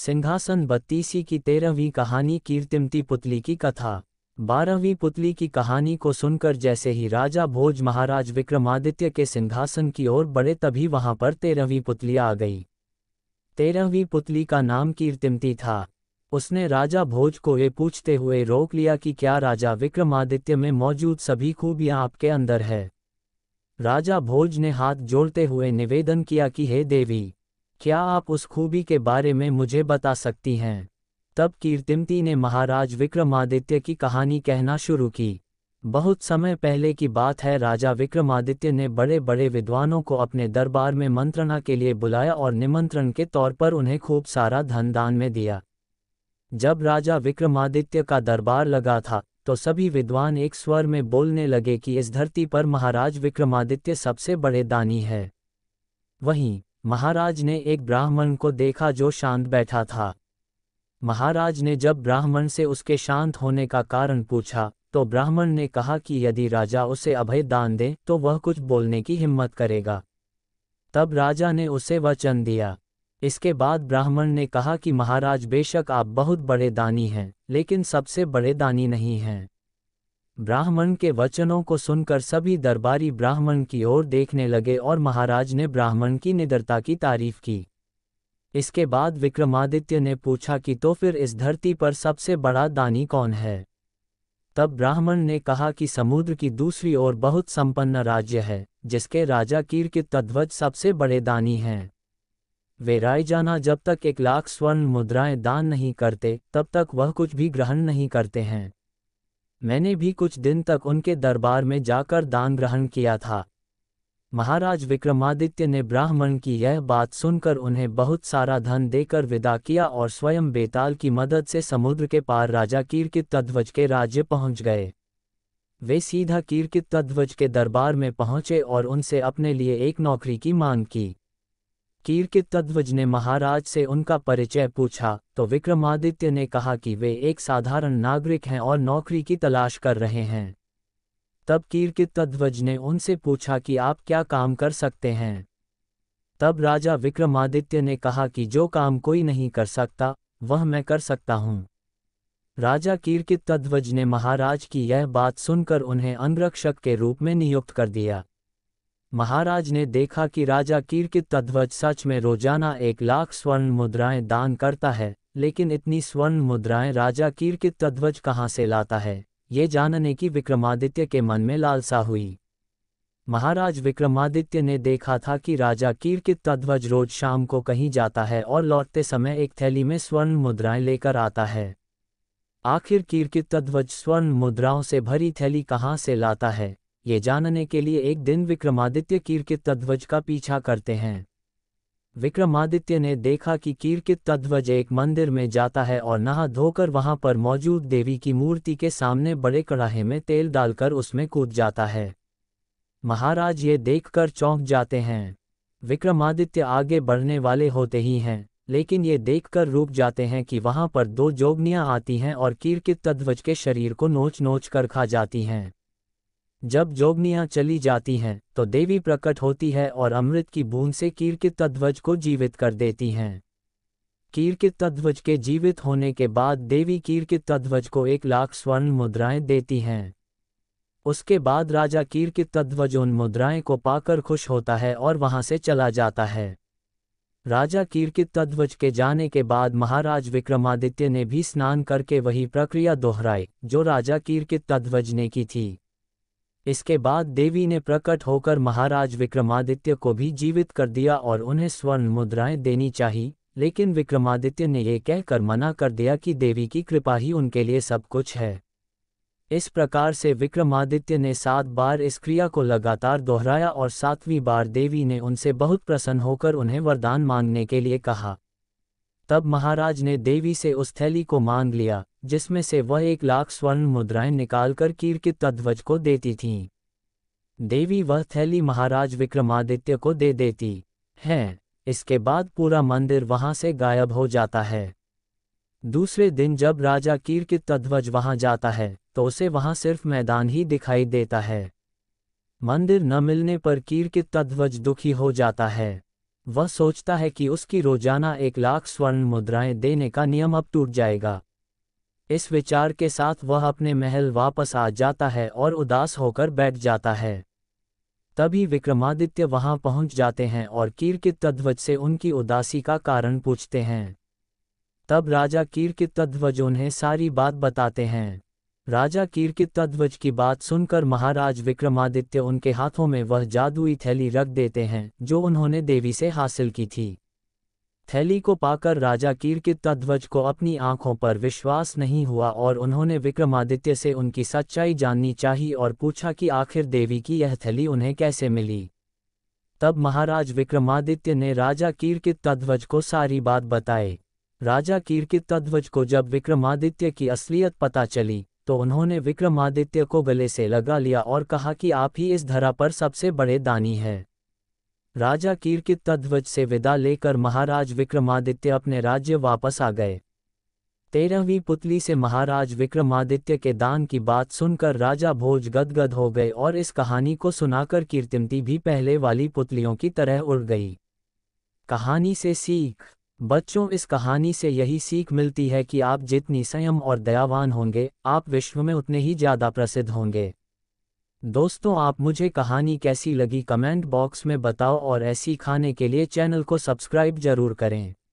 सिंहासन बत्तीसी की तेरहवीं कहानी कीर्तिमती पुतली की कथा बारहवीं पुतली की कहानी को सुनकर जैसे ही राजा भोज महाराज विक्रमादित्य के सिंहासन की ओर बड़े तभी वहां पर तेरहवीं पुतली आ गई तेरहवीं पुतली का नाम कीर्तिमती था उसने राजा भोज को ये पूछते हुए रोक लिया कि क्या राजा विक्रमादित्य में मौजूद सभी खूबियां आपके अंदर है राजा भोज ने हाथ जोड़ते हुए निवेदन किया कि हे देवी क्या आप उस खूबी के बारे में मुझे बता सकती हैं तब कीर्तिमती ने महाराज विक्रमादित्य की कहानी कहना शुरू की बहुत समय पहले की बात है राजा विक्रमादित्य ने बड़े बड़े विद्वानों को अपने दरबार में मंत्रणा के लिए बुलाया और निमंत्रण के तौर पर उन्हें खूब सारा धन दान में दिया जब राजा विक्रमादित्य का दरबार लगा था तो सभी विद्वान एक स्वर में बोलने लगे कि इस धरती पर महाराज विक्रमादित्य सबसे बड़े दानी है वहीं महाराज ने एक ब्राह्मण को देखा जो शांत बैठा था महाराज ने जब ब्राह्मण से उसके शांत होने का कारण पूछा तो ब्राह्मण ने कहा कि यदि राजा उसे अभय दान दे तो वह कुछ बोलने की हिम्मत करेगा तब राजा ने उसे वचन दिया इसके बाद ब्राह्मण ने कहा कि महाराज बेशक आप बहुत बड़े दानी हैं लेकिन सबसे बड़े दानी नहीं हैं ब्राह्मण के वचनों को सुनकर सभी दरबारी ब्राह्मण की ओर देखने लगे और महाराज ने ब्राह्मण की निडरता की तारीफ की इसके बाद विक्रमादित्य ने पूछा कि तो फिर इस धरती पर सबसे बड़ा दानी कौन है तब ब्राह्मण ने कहा कि समुद्र की दूसरी ओर बहुत संपन्न राज्य है जिसके राजा कीर्ति तद्वज सबसे बड़े दानी हैं वे रायजाना जब तक एक लाख स्वर्ण मुद्राएं दान नहीं करते तब तक वह कुछ भी ग्रहण नहीं करते हैं मैंने भी कुछ दिन तक उनके दरबार में जाकर दान ग्रहण किया था महाराज विक्रमादित्य ने ब्राह्मण की यह बात सुनकर उन्हें बहुत सारा धन देकर विदा किया और स्वयं बेताल की मदद से समुद्र के पार राजा कीर्कित तध्वज के राज्य पहुंच गए वे सीधा कीर्कित तध्वज के दरबार में पहुंचे और उनसे अपने लिए एक नौकरी की मांग की कीर के तद्वज ने महाराज से उनका परिचय पूछा तो विक्रमादित्य ने कहा कि वे एक साधारण नागरिक हैं और नौकरी की तलाश कर रहे हैं तब कीर के तद्वज ने उनसे पूछा कि आप क्या काम कर सकते हैं तब राजा विक्रमादित्य ने कहा कि जो काम कोई नहीं कर सकता वह मैं कर सकता हूँ राजा कीर्कित तद्वज ने महाराज की यह बात सुनकर उन्हें अनरक्षक के रूप में नियुक्त कर दिया महाराज ने देखा कि राजा कीर्कित तध्वज सच में रोजाना एक लाख स्वर्ण मुद्राएं दान करता है लेकिन इतनी स्वर्ण मुद्राएं राजा कीर्कित तध्वज कहाँ से लाता है ये जानने की विक्रमादित्य के मन में लालसा हुई महाराज विक्रमादित्य ने देखा था कि राजा कीर्कित तध्वज रोज शाम को कहीं जाता है और लौटते समय एक थैली में स्वर्ण मुद्राएं लेकर आता है आखिर कीर्कित तध्वज स्वर्ण मुद्राओं से भरी थैली कहाँ से लाता है ये जानने के लिए एक दिन विक्रमादित्य कीर्कित तध्वज का पीछा करते हैं विक्रमादित्य ने देखा कि कीर्कित तध्वज एक मंदिर में जाता है और नहा धोकर वहां पर मौजूद देवी की मूर्ति के सामने बड़े कड़ाहे में तेल डालकर उसमें कूद जाता है महाराज ये देखकर चौंक जाते हैं विक्रमादित्य आगे बढ़ने वाले होते ही हैं लेकिन ये देखकर रुक जाते हैं कि वहां पर दो जोगनियां आती हैं और कीर्कित तध्वज के शरीर को नोच नोच कर खा जाती हैं जब जोगनियां चली जाती हैं तो देवी प्रकट होती है और अमृत की बूंद से कीर्कित तध्वज को जीवित कर देती हैं कीर्कित तध्वज के जीवित होने के बाद देवी कीर्कित तध्वज को एक लाख स्वर्ण मुद्राएं देती हैं उसके बाद राजा कीर्कित तध्वज उन मुद्राएं को पाकर खुश होता है और वहां से चला जाता है राजा कीर्कित तध्वज के जाने के बाद महाराज विक्रमादित्य ने भी स्नान करके वही प्रक्रिया दोहराई जो राजा कीर्कित तध्वज ने की थी इसके बाद देवी ने प्रकट होकर महाराज विक्रमादित्य को भी जीवित कर दिया और उन्हें स्वर्ण मुद्राएं देनी चाहिए लेकिन विक्रमादित्य ने कह कहकर मना कर दिया कि देवी की कृपा ही उनके लिए सब कुछ है इस प्रकार से विक्रमादित्य ने सात बार इस क्रिया को लगातार दोहराया और सातवीं बार देवी ने उनसे बहुत प्रसन्न होकर उन्हें वरदान मांगने के लिए कहा तब महाराज ने देवी से उस थैली को मांग लिया जिसमें से वह एक लाख स्वर्ण मुद्राएं निकालकर कीर्तित तध्वज को देती थीं देवी वह थैली महाराज विक्रमादित्य को दे देती है इसके बाद पूरा मंदिर वहां से गायब हो जाता है दूसरे दिन जब राजा कीर्तित तध्वज वहां जाता है तो उसे वहां सिर्फ मैदान ही दिखाई देता है मंदिर न मिलने पर कीर्तित तध्वज दुखी हो जाता है वह सोचता है कि उसकी रोजाना एक लाख स्वर्ण मुद्राएं देने का नियम अब टूट जाएगा इस विचार के साथ वह अपने महल वापस आ जाता है और उदास होकर बैठ जाता है तभी विक्रमादित्य वहां पहुंच जाते हैं और कीर्कित तध्वज से उनकी उदासी का कारण पूछते हैं तब राजा कीर्कित तध्वज उन्हें सारी बात बताते हैं राजा कीर्कित तध्वज की बात सुनकर महाराज विक्रमादित्य उनके हाथों में वह जादुई थैली रख देते हैं जो उन्होंने देवी से हासिल की थी थैली को पाकर राजा कीर्कितध्वज को अपनी आंखों पर विश्वास नहीं हुआ और उन्होंने विक्रमादित्य से उनकी सच्चाई जाननी चाही और पूछा कि आखिर देवी की यह थैली उन्हें कैसे मिली तब महाराज विक्रमादित्य ने राजा कीर्कितध्वज को सारी बात बताई राजा कीर्कितध्वज को जब विक्रमादित्य की असलियत पता चली तो उन्होंने विक्रमादित्य को गले से लगा लिया और कहा कि आप ही इस धरा पर सबसे बड़े दानी हैं राजा कीर्कित तध्वज से विदा लेकर महाराज विक्रमादित्य अपने राज्य वापस आ गए तेरहवीं पुतली से महाराज विक्रमादित्य के दान की बात सुनकर राजा भोज गदगद हो गए और इस कहानी को सुनाकर कीर्तिमती भी पहले वाली पुतलियों की तरह उड़ गई कहानी से सीख बच्चों इस कहानी से यही सीख मिलती है कि आप जितनी संयम और दयावान होंगे आप विश्व में उतने ही ज्यादा प्रसिद्ध होंगे दोस्तों आप मुझे कहानी कैसी लगी कमेंट बॉक्स में बताओ और ऐसी खाने के लिए चैनल को सब्सक्राइब जरूर करें